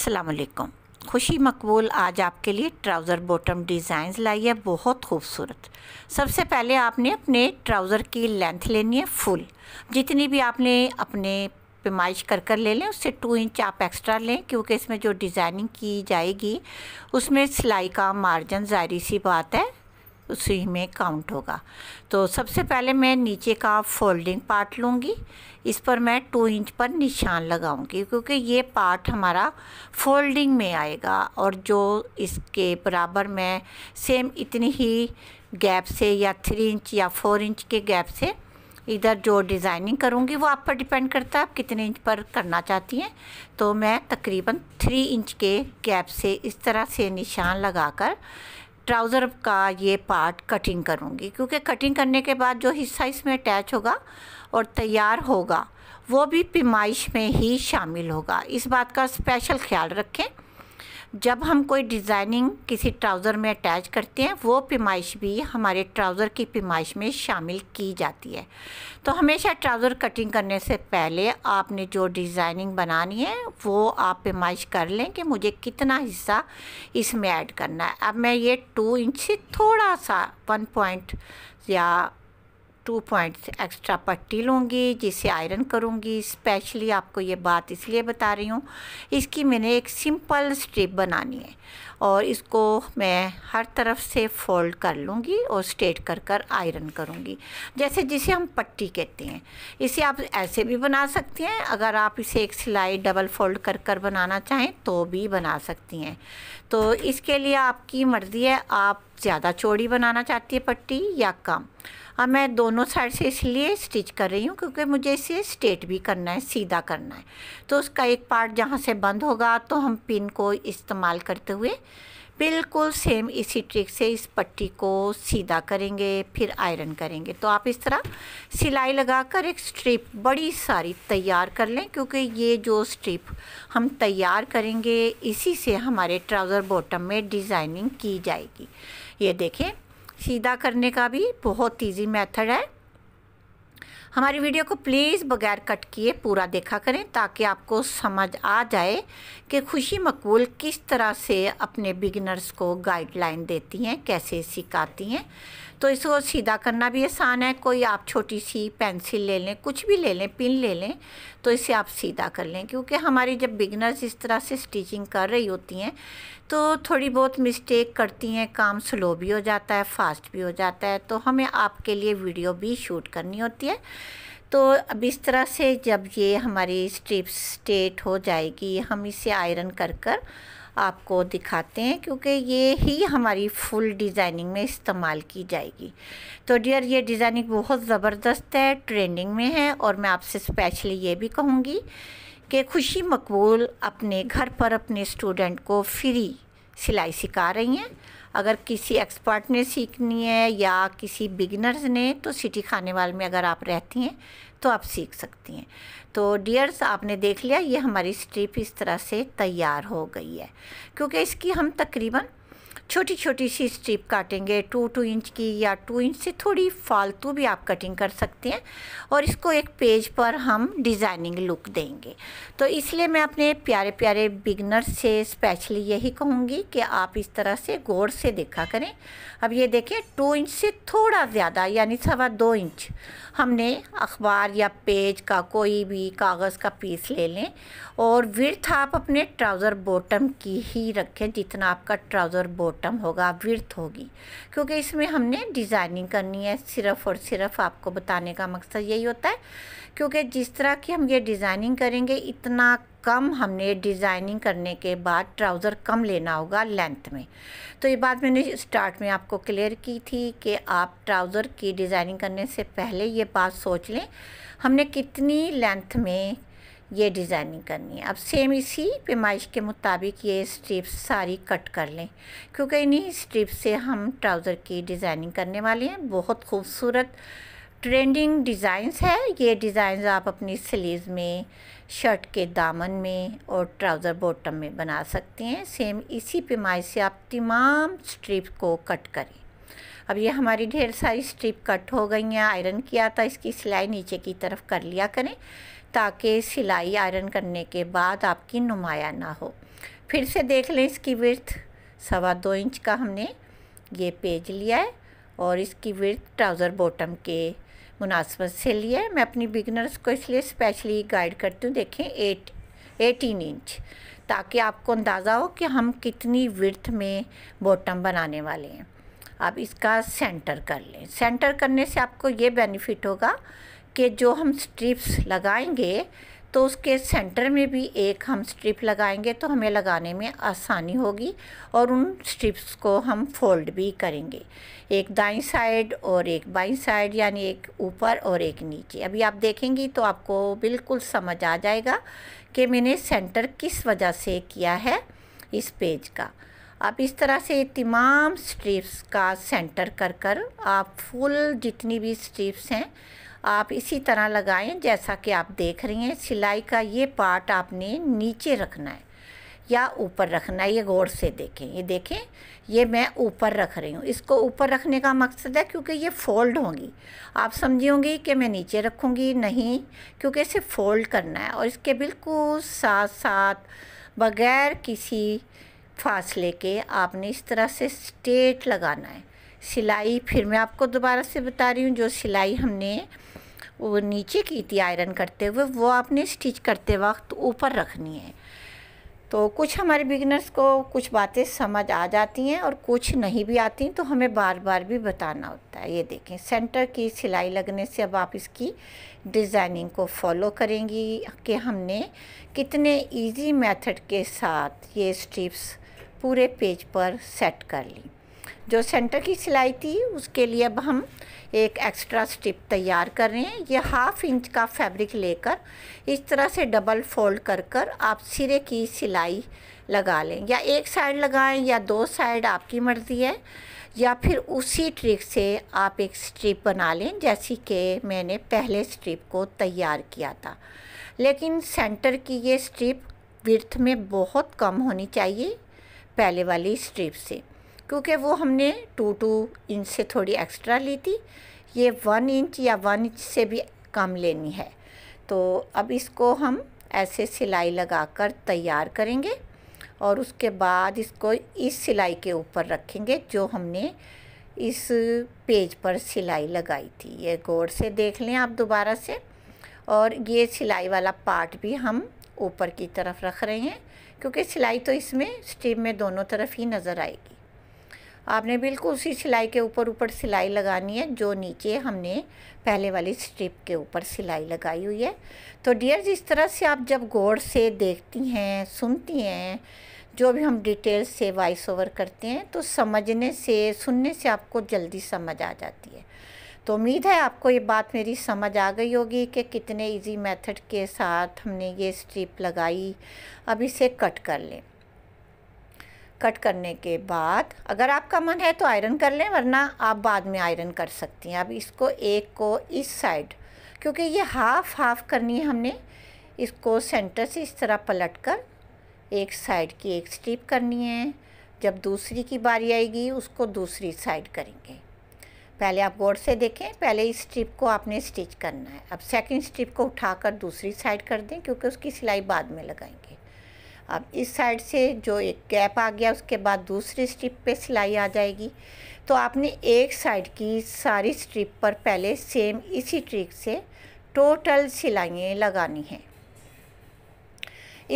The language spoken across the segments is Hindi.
असलकम खुशी मकबूल आज आपके लिए ट्राउज़र बॉटम डिज़ाइंस लाई है बहुत खूबसूरत सबसे पहले आपने अपने ट्राउज़र की लेंथ लेनी है फुल जितनी भी आपने अपने पेमाइश कर कर ले लें उससे टू इंच आप एक्स्ट्रा लें क्योंकि इसमें जो डिज़ाइनिंग की जाएगी उसमें सिलाई का मार्जिन ज़ाहरी सी बात है उसी में काउंट होगा तो सबसे पहले मैं नीचे का फोल्डिंग पार्ट लूँगी इस पर मैं टू इंच पर निशान लगाऊंगी क्योंकि ये पार्ट हमारा फोल्डिंग में आएगा और जो इसके बराबर मैं सेम इतनी ही गैप से या थ्री इंच या फोर इंच के गैप से इधर जो डिज़ाइनिंग करूँगी वो आप पर डिपेंड करता है आप कितने इंच पर करना चाहती हैं तो मैं तकरीबन थ्री इंच के गैप से इस तरह से निशान लगाकर ट्राउज़र का ये पार्ट कटिंग करूँगी क्योंकि कटिंग करने के बाद जो हिस्सा इसमें अटैच होगा और तैयार होगा वो भी पेमाइश में ही शामिल होगा इस बात का स्पेशल ख्याल रखें जब हम कोई डिज़ाइनिंग किसी ट्राउज़र में अटैच करते हैं वो पेमाइश भी हमारे ट्राउज़र की पेमाइश में शामिल की जाती है तो हमेशा ट्राउज़र कटिंग करने से पहले आपने जो डिज़ाइनिंग बनानी है वो आप पेमाइश कर लें कि मुझे कितना हिस्सा इसमें ऐड करना है अब मैं ये टू इंच से थोड़ा सा वन पॉइंट या टू पॉइंट्स एक्स्ट्रा पट्टी लूँगी जिसे आयरन करूँगी स्पेशली आपको ये बात इसलिए बता रही हूँ इसकी मैंने एक सिंपल स्ट्रिप बनानी है और इसको मैं हर तरफ से फोल्ड कर लूँगी और स्ट्रेट कर कर आयरन करूँगी जैसे जिसे हम पट्टी कहते हैं इसे आप ऐसे भी बना सकती हैं अगर आप इसे एक सिलाई डबल फोल्ड कर कर बनाना चाहें तो भी बना सकती हैं तो इसके लिए आपकी मर्ज़ी है आप ज़्यादा चौड़ी बनाना चाहती है पट्टी या कम अब मैं दोनों साइड से इसलिए स्टिच कर रही हूँ क्योंकि मुझे इसे स्ट्रेट भी करना है सीधा करना है तो उसका एक पार्ट जहाँ से बंद होगा तो हम पिन को इस्तेमाल करते हुए बिल्कुल सेम इसी ट्रिक से इस पट्टी को सीधा करेंगे फिर आयरन करेंगे तो आप इस तरह सिलाई लगाकर एक स्ट्रिप बड़ी सारी तैयार कर लें क्योंकि ये जो स्ट्रिप हम तैयार करेंगे इसी से हमारे ट्राउज़र बॉटम में डिज़ाइनिंग की जाएगी ये देखें सीधा करने का भी बहुत ईजी मेथड है हमारी वीडियो को प्लीज़ बगैर कट किए पूरा देखा करें ताकि आपको समझ आ जाए कि खुशी मकबूल किस तरह से अपने बिगिनर्स को गाइडलाइन देती हैं कैसे सिखाती हैं तो इसको सीधा करना भी आसान है कोई आप छोटी सी पेंसिल ले लें कुछ भी ले लें पिन ले लें तो इसे आप सीधा कर लें क्योंकि हमारी जब बिगनर्स इस तरह से स्टिचिंग कर रही होती हैं तो थोड़ी बहुत मिस्टेक करती हैं काम स्लो भी हो जाता है फास्ट भी हो जाता है तो हमें आपके लिए वीडियो भी शूट करनी होती है तो अब इस तरह से जब ये हमारी स्ट्रिप स्टेट हो जाएगी हम इसे आयरन कर कर आपको दिखाते हैं क्योंकि ये ही हमारी फुल डिज़ाइनिंग में इस्तेमाल की जाएगी तो डियर ये डिज़ाइनिंग बहुत ज़बरदस्त है ट्रेंडिंग में है और मैं आपसे स्पेशली ये भी कहूँगी कि खुशी मकबूल अपने घर पर अपने स्टूडेंट को फ्री सिलाई सिखा रही हैं अगर किसी एक्सपर्ट ने सीखनी है या किसी बिगिनर्स ने तो सिटी खाने वाले में अगर आप रहती हैं तो आप सीख सकती हैं तो डियर्स आपने देख लिया ये हमारी स्ट्रिप इस तरह से तैयार हो गई है क्योंकि इसकी हम तकरीबन छोटी छोटी सी स्ट्रिप काटेंगे टू टू इंच की या टू इंच से थोड़ी फालतू भी आप कटिंग कर सकते हैं और इसको एक पेज पर हम डिज़ाइनिंग लुक देंगे तो इसलिए मैं अपने प्यारे प्यारे बिगनर से स्पेशली यही कहूँगी कि आप इस तरह से गौर से देखा करें अब ये देखें टू इंच से थोड़ा ज़्यादा यानी सवा दो इंच हमने अखबार या पेज का कोई भी कागज़ का पीस ले लें और विर्थ आप अपने ट्राउज़र बॉटम की ही रखें जितना आपका ट्राउज़र बॉटम होगा विर्थ होगी क्योंकि इसमें हमने डिज़ाइनिंग करनी है सिर्फ़ और सिर्फ आपको बताने का मकसद यही होता है क्योंकि जिस तरह की हम ये डिज़ाइनिंग करेंगे इतना कम हमने डिज़ाइनिंग करने के बाद ट्राउज़र कम लेना होगा लेंथ में तो ये बात मैंने स्टार्ट में आपको क्लियर की थी कि आप ट्राउज़र की डिज़ाइनिंग करने से पहले ये बात सोच लें हमने कितनी लेंथ में ये डिज़ाइनिंग करनी है अब सेम इसी पेमाइश के मुताबिक ये स्ट्रिप्स सारी कट कर लें क्योंकि इन्हीं स्ट्रिप्स से हम ट्राउज़र की डिज़ाइनिंग करने वाले हैं बहुत खूबसूरत ट्रेंडिंग डिज़ाइंस है ये डिज़ाइंस आप अपनी स्लीव में शर्ट के दामन में और ट्राउज़र बॉटम में बना सकते हैं सेम इसी पेमाई से आप तमाम स्ट्रिप को कट करें अब ये हमारी ढेर सारी स्ट्रिप कट हो गई हैं आयरन किया था इसकी सिलाई नीचे की तरफ कर लिया करें ताकि सिलाई आयरन करने के बाद आपकी नुमाया ना हो फिर से देख लें इसकी विर्थ सवा दो इंच का हमने ये पेज लिया है और इसकी विर्थ ट्राउज़र बॉटम के मुनासबत से लिया मैं अपनी बिगनर्स को इसलिए स्पेशली गाइड करती हूँ देखें एट एटीन इंच ताकि आपको अंदाज़ा हो कि हम कितनी विर्थ में बॉटम बनाने वाले हैं आप इसका सेंटर कर लें सेंटर करने से आपको ये बेनिफिट होगा कि जो हम स्ट्रिप्स लगाएंगे तो उसके सेंटर में भी एक हम स्ट्रिप लगाएंगे तो हमें लगाने में आसानी होगी और उन स्ट्रिप्स को हम फोल्ड भी करेंगे एक दाई साइड और एक बाई साइड यानी एक ऊपर और एक नीचे अभी आप देखेंगी तो आपको बिल्कुल समझ आ जाएगा कि मैंने सेंटर किस वजह से किया है इस पेज का आप इस तरह से तमाम स्ट्रिप्स का सेंटर कर कर आप फुल जितनी भी स्ट्रिप्स हैं आप इसी तरह लगाएं जैसा कि आप देख रही हैं सिलाई का ये पार्ट आपने नीचे रखना है या ऊपर रखना है ये गौर से देखें ये देखें ये मैं ऊपर रख रही हूँ इसको ऊपर रखने का मकसद है क्योंकि ये फ़ोल्ड होंगी आप समझी होंगी कि मैं नीचे रखूँगी नहीं क्योंकि इसे फ़ोल्ड करना है और इसके बिल्कुल साथ साथ बग़ैर किसी फासले के आपने इस तरह से स्टेट लगाना है सिलाई फिर मैं आपको दोबारा से बता रही हूँ जो सिलाई हमने वो नीचे की थी आयरन करते हुए वो आपने स्टिच करते वक्त ऊपर रखनी है तो कुछ हमारे बिगनर्स को कुछ बातें समझ आ जाती हैं और कुछ नहीं भी आती तो हमें बार बार भी बताना होता है ये देखें सेंटर की सिलाई लगने से अब आप इसकी डिज़ाइनिंग को फॉलो करेंगी कि हमने कितने इजी मेथड के साथ ये स्ट्रिप्स पूरे पेज पर सेट कर ली जो सेंटर की सिलाई थी उसके लिए अब हम एक एक्स्ट्रा स्टिप तैयार कर रहे हैं ये हाफ इंच का फैब्रिक लेकर इस तरह से डबल फोल्ड कर कर आप सिरे की सिलाई लगा लें या एक साइड लगाएं या दो साइड आपकी मर्ज़ी है या फिर उसी ट्रिक से आप एक स्ट्रिप बना लें जैसी कि मैंने पहले स्ट्रिप को तैयार किया था लेकिन सेंटर की ये स्ट्रिप विर्थ में बहुत कम होनी चाहिए पहले वाली स्ट्रिप से क्योंकि वो हमने टू टू इंच से थोड़ी एक्स्ट्रा ली थी ये वन इंच या वन इंच से भी कम लेनी है तो अब इसको हम ऐसे सिलाई लगाकर तैयार करेंगे और उसके बाद इसको इस सिलाई के ऊपर रखेंगे जो हमने इस पेज पर सिलाई लगाई थी ये गौर से देख लें आप दोबारा से और ये सिलाई वाला पार्ट भी हम ऊपर की तरफ रख रहे हैं क्योंकि सिलाई तो इसमें स्टीम में दोनों तरफ ही नज़र आएगी आपने बिल्कुल उसी सिलाई के ऊपर ऊपर सिलाई लगानी है जो नीचे हमने पहले वाली स्ट्रिप के ऊपर सिलाई लगाई हुई है तो डियर जिस तरह से आप जब गौर से देखती हैं सुनती हैं जो भी हम डिटेल से वॉइस ओवर करते हैं तो समझने से सुनने से आपको जल्दी समझ आ जाती है तो उम्मीद है आपको ये बात मेरी समझ आ गई होगी कि कितने इजी मेथड के साथ हमने ये स्ट्रिप लगाई अब इसे कट कर लें कट करने के बाद अगर आपका मन है तो आयरन कर लें वरना आप बाद में आयरन कर सकती हैं अब इसको एक को इस साइड क्योंकि ये हाफ़ हाफ़ करनी है हमने इसको सेंटर से इस तरह पलट कर एक साइड की एक स्ट्रिप करनी है जब दूसरी की बारी आएगी उसको दूसरी साइड करेंगे पहले आप गौर से देखें पहले इस स्ट्रिप को आपने स्टिच करना है अब सेकंड स्ट्रिप को उठाकर दूसरी साइड कर दें क्योंकि उसकी सिलाई बाद में लगाएंगे अब इस साइड से जो एक गैप आ गया उसके बाद दूसरी स्ट्रिप पे सिलाई आ जाएगी तो आपने एक साइड की सारी स्ट्रिप पर पहले सेम इसी ट्रिक से टोटल सिलाइयाँ लगानी हैं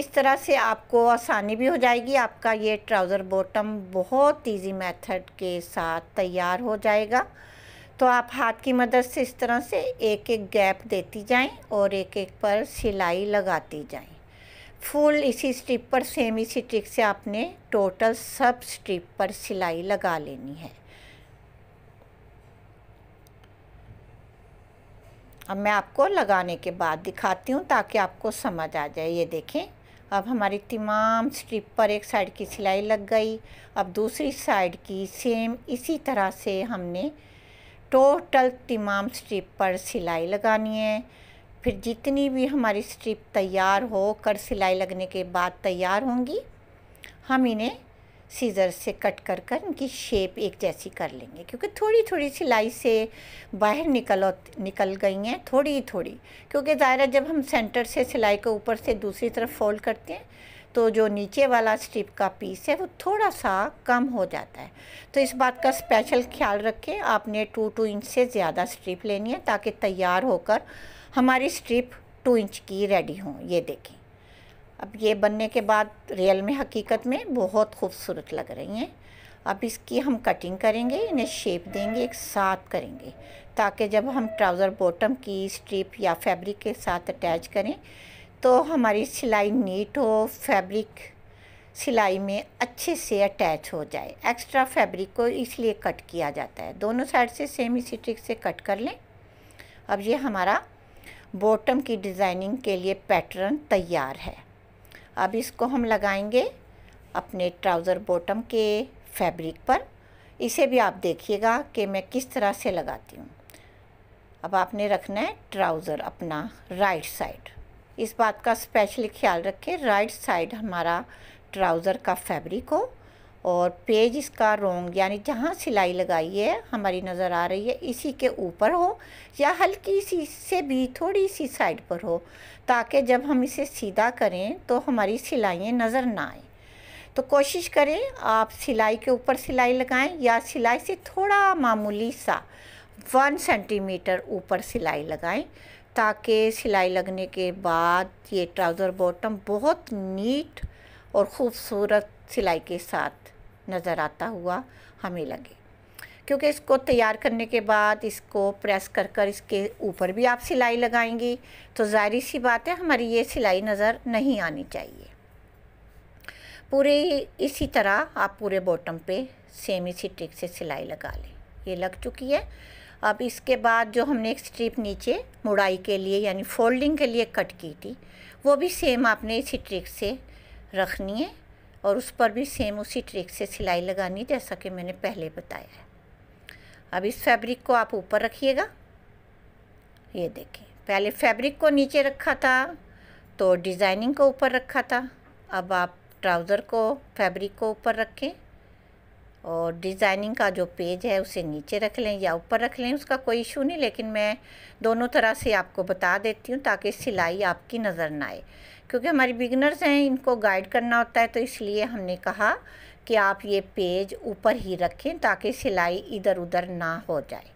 इस तरह से आपको आसानी भी हो जाएगी आपका ये ट्राउज़र बॉटम बहुत इजी मेथड के साथ तैयार हो जाएगा तो आप हाथ की मदद से इस तरह से एक एक गैप देती जाएं और एक एक पर सिलाई लगाती जाएं फुल इसी स्ट्रिप पर सेम इसी ट्रिक से आपने टोटल सब स्ट्रिप पर सिलाई लगा लेनी है अब मैं आपको लगाने के बाद दिखाती हूँ ताकि आपको समझ आ जाए ये देखें अब हमारी तमाम स्ट्रिप पर एक साइड की सिलाई लग गई अब दूसरी साइड की सेम इसी तरह से हमने टोटल तमाम स्ट्रिप पर सिलाई लगानी है फिर जितनी भी हमारी स्ट्रिप तैयार हो कर सिलाई लगने के बाद तैयार होंगी हम इन्हें सीज़र से कट कर कर इनकी शेप एक जैसी कर लेंगे क्योंकि थोड़ी थोड़ी सिलाई से बाहर निकल निकल गई हैं थोड़ी थोड़ी क्योंकि ज़ाहिर जब हम सेंटर से सिलाई को ऊपर से दूसरी तरफ फोल्ड करते हैं तो जो नीचे वाला स्ट्रिप का पीस है वो थोड़ा सा कम हो जाता है तो इस बात का स्पेशल ख्याल रखें आपने टू टू इंच से ज़्यादा स्ट्रिप लेनी है ताकि तैयार होकर हमारी स्ट्रिप टू इंच की रेडी हो ये देखें अब ये बनने के बाद रियल में हकीकत में बहुत खूबसूरत लग रही हैं अब इसकी हम कटिंग करेंगे इन्हें शेप देंगे एक साथ करेंगे ताकि जब हम ट्राउज़र बॉटम की स्ट्रिप या फैब्रिक के साथ अटैच करें तो हमारी सिलाई नीट हो फैब्रिक सिलाई में अच्छे से अटैच हो जाए एक्स्ट्रा फैब्रिक को इसलिए कट किया जाता है दोनों साइड से सेम इसी ट्रिक से कट कर लें अब ये हमारा बॉटम की डिज़ाइनिंग के लिए पैटर्न तैयार है अब इसको हम लगाएंगे अपने ट्राउज़र बॉटम के फैब्रिक पर इसे भी आप देखिएगा कि मैं किस तरह से लगाती हूँ अब आपने रखना है ट्राउज़र अपना राइट साइड इस बात का स्पेशली ख्याल रखें राइट साइड हमारा ट्राउज़र का फैब्रिक हो और पेज इसका रोंग यानी जहाँ सिलाई लगाई है हमारी नज़र आ रही है इसी के ऊपर हो या हल्की सी से भी थोड़ी सी साइड पर हो ताकि जब हम इसे सीधा करें तो हमारी सिलाइयाँ नज़र ना आए तो कोशिश करें आप सिलाई के ऊपर सिलाई लगाएं या सिलाई से थोड़ा मामूली सा वन सेंटीमीटर ऊपर सिलाई लगाएं ताकि सिलाई लगने के बाद ये ट्राउज़र बॉटम बहुत नीट और ख़ूबसूरत सिलाई के साथ नज़र आता हुआ हमें लगे क्योंकि इसको तैयार करने के बाद इसको प्रेस कर कर इसके ऊपर भी आप सिलाई लगाएंगी तो ज़ाहिर सी बात है हमारी ये सिलाई नज़र नहीं आनी चाहिए पूरे इसी तरह आप पूरे बॉटम पे सेम इसी ट्रिक से सिलाई लगा लें ये लग चुकी है अब इसके बाद जो हमने एक स्ट्रिप नीचे मुड़ाई के लिए यानी फोल्डिंग के लिए कट की थी वो भी सेम आपने इसी ट्रिक से रखनी है और उस पर भी सेम उसी ट्रिक से सिलाई लगानी जैसा कि मैंने पहले बताया है अब इस फैब्रिक को आप ऊपर रखिएगा ये देखिए पहले फैब्रिक को नीचे रखा था तो डिज़ाइनिंग को ऊपर रखा था अब आप ट्राउज़र को फैब्रिक को ऊपर रखें और डिज़ाइनिंग का जो पेज है उसे नीचे रख लें या ऊपर रख लें उसका कोई इशू नहीं लेकिन मैं दोनों तरह से आपको बता देती हूँ ताकि सिलाई आपकी नज़र ना आए क्योंकि हमारे बिगनर्स हैं इनको गाइड करना होता है तो इसलिए हमने कहा कि आप ये पेज ऊपर ही रखें ताकि सिलाई इधर उधर ना हो जाए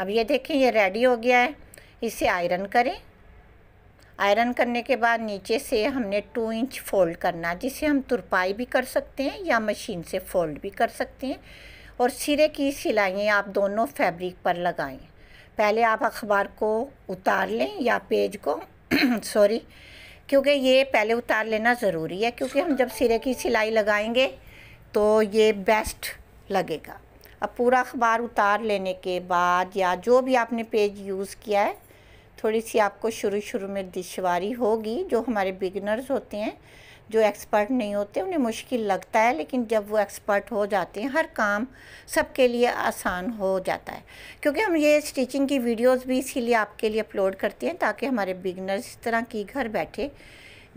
अब ये देखें ये रेडी हो गया है इसे आयरन करें आयरन करने के बाद नीचे से हमने टू इंच फोल्ड करना जिसे हम तुरपाई भी कर सकते हैं या मशीन से फोल्ड भी कर सकते हैं और सिरे की सिलाइयाँ आप दोनों फैब्रिक पर लगाएं पहले आप अखबार को उतार लें या पेज को सॉरी क्योंकि ये पहले उतार लेना ज़रूरी है क्योंकि हम जब सिरे की सिलाई लगाएंगे तो ये बेस्ट लगेगा अब पूरा अखबार उतार लेने के बाद या जो भी आपने पेज यूज़ किया है थोड़ी सी आपको शुरू शुरू में दुशारी होगी जो हमारे बिगनर्स होते हैं जो एक्सपर्ट नहीं होते उन्हें मुश्किल लगता है लेकिन जब वो एक्सपर्ट हो जाते हैं हर काम सबके लिए आसान हो जाता है क्योंकि हम ये स्टिचिंग की वीडियोस भी इसीलिए आपके लिए अपलोड करते हैं ताकि हमारे बिगनर्स इस तरह की घर बैठे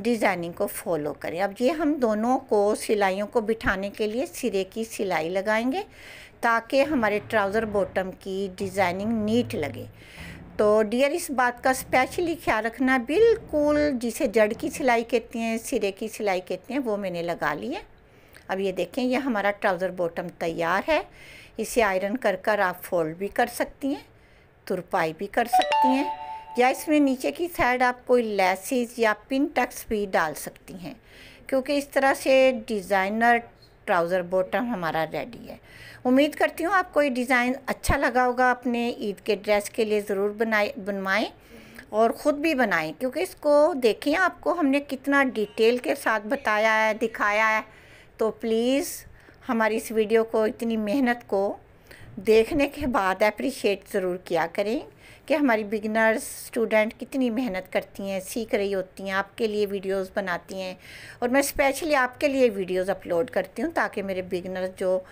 डिज़ाइनिंग को फॉलो करें अब ये हम दोनों को सिलाइयों को बिठाने के लिए सिरे की सिलाई लगाएंगे ताकि हमारे ट्राउज़र बॉटम की डिज़ाइनिंग नीट लगे तो डियर इस बात का स्पेशली ख्याल रखना बिल्कुल जिसे जड़ की सिलाई कहते हैं सिरे की सिलाई कहते हैं वो मैंने लगा ली है अब ये देखें ये हमारा ट्राउज़र बॉटम तैयार है इसे आयरन कर कर आप फोल्ड भी कर सकती हैं तुरपाई भी कर सकती हैं या इसमें नीचे की साइड आप कोई लेसिस या पिन टक्स भी डाल सकती हैं क्योंकि इस तरह से डिज़ाइनर ट्राउज़र बॉटम हमारा रेडी है उम्मीद करती हूँ आपको ये डिज़ाइन अच्छा लगा होगा अपने ईद के ड्रेस के लिए ज़रूर बनाए बनवाएँ और ख़ुद भी बनाएं क्योंकि इसको देखें आपको हमने कितना डिटेल के साथ बताया है दिखाया है तो प्लीज़ हमारी इस वीडियो को इतनी मेहनत को देखने के बाद अप्रिशिएट ज़रूर किया करें कि हमारी बिगनर्स स्टूडेंट कितनी मेहनत करती हैं सीख रही होती हैं आपके लिए वीडियोस बनाती हैं और मैं स्पेशली आपके लिए वीडियोस अपलोड करती हूँ ताकि मेरे बिगनर्स जो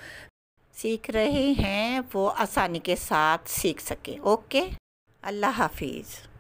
सीख रहे हैं वो आसानी के साथ सीख सकें ओके अल्लाह हाफिज़